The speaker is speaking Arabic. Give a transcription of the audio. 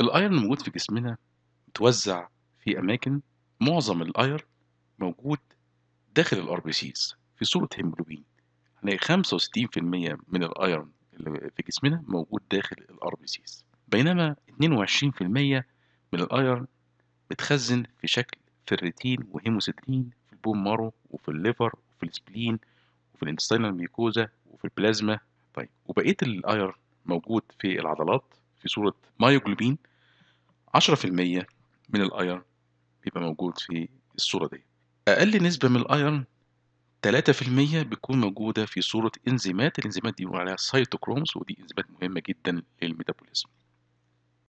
الايرن الموجود في جسمنا متوزع في اماكن معظم الايرن موجود داخل الار بي سيز في صوره هيموجلوبين هنلاقي يعني 65% من الايرن اللي في جسمنا موجود داخل الار بي سيز بينما 22% من الايرن متخزن في شكل الريتين وهيموسيدرين في البون مارو وفي الليفر وفي السبلين وفي الانتستينال ميكوزا وفي البلازما طيب وبقيه الايرن موجود في العضلات في صورة مايوجلوبين 10% من الايرن بيبقى موجود في الصورة دي اقل نسبة من الايرن 3% بتكون موجودة في صورة انزيمات الانزيمات دي بنقول عليها سايتوكرومز ودي انزيمات مهمة جدا للميتابوليزم